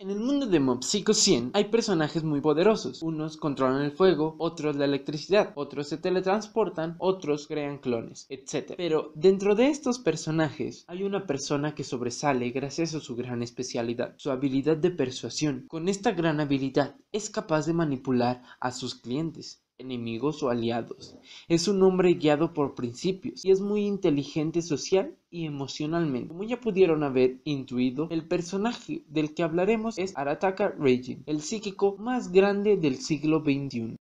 En el mundo de Mob Psycho 100 hay personajes muy poderosos. Unos controlan el fuego, otros la electricidad, otros se teletransportan, otros crean clones, etc. Pero dentro de estos personajes hay una persona que sobresale gracias a su gran especialidad, su habilidad de persuasión. Con esta gran habilidad es capaz de manipular a sus clientes enemigos o aliados. Es un hombre guiado por principios y es muy inteligente social y emocionalmente. Como ya pudieron haber intuido, el personaje del que hablaremos es Arataka Reijin, el psíquico más grande del siglo XXI.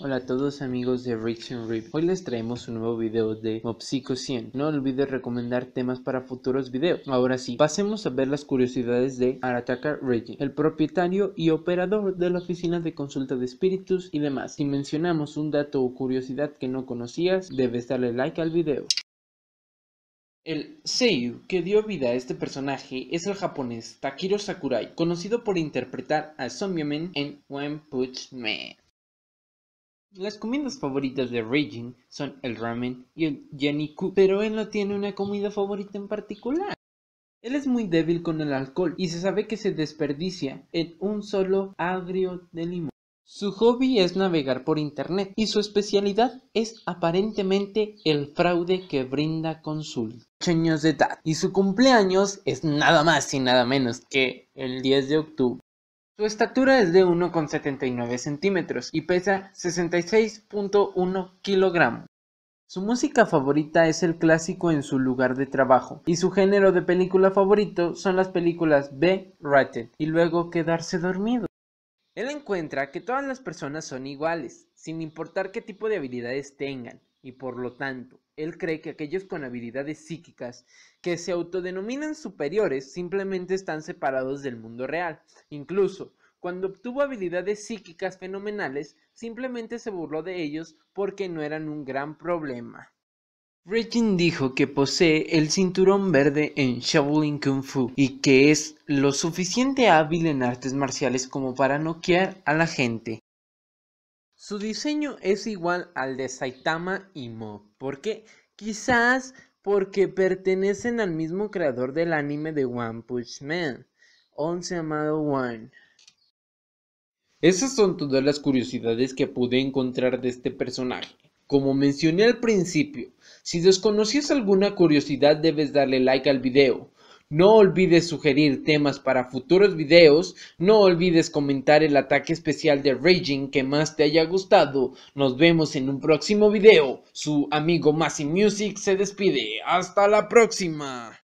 Hola a todos amigos de Rich and Rip, hoy les traemos un nuevo video de Mopsico 100. No olvides recomendar temas para futuros videos. Ahora sí, pasemos a ver las curiosidades de Arataka Reggie, el propietario y operador de la oficina de consulta de espíritus y demás. Si mencionamos un dato o curiosidad que no conocías, debes darle like al video. El Seiyu que dio vida a este personaje es el japonés Takiro Sakurai, conocido por interpretar a Somiomen en One Punch Me. Las comidas favoritas de Regin son el ramen y el yaniku, pero él no tiene una comida favorita en particular. Él es muy débil con el alcohol y se sabe que se desperdicia en un solo agrio de limón. Su hobby es navegar por internet y su especialidad es aparentemente el fraude que brinda con 8 años de edad y su cumpleaños es nada más y nada menos que el 10 de octubre. Su estatura es de 1,79 centímetros y pesa 66.1 kilogramos. Su música favorita es el clásico en su lugar de trabajo y su género de película favorito son las películas B-rated y luego quedarse dormido. Él encuentra que todas las personas son iguales, sin importar qué tipo de habilidades tengan, y por lo tanto, él cree que aquellos con habilidades psíquicas que se autodenominan superiores simplemente están separados del mundo real. Incluso, cuando obtuvo habilidades psíquicas fenomenales, simplemente se burló de ellos porque no eran un gran problema. Regin dijo que posee el cinturón verde en Shaolin Kung Fu y que es lo suficiente hábil en artes marciales como para noquear a la gente. Su diseño es igual al de Saitama y Mob. ¿Por qué? Quizás porque pertenecen al mismo creador del anime de One Punch Man, once amado One. Esas son todas las curiosidades que pude encontrar de este personaje. Como mencioné al principio, si desconocías alguna curiosidad debes darle like al video, no olvides sugerir temas para futuros videos, no olvides comentar el ataque especial de Raging que más te haya gustado. Nos vemos en un próximo video. Su amigo Massive Music se despide. ¡Hasta la próxima!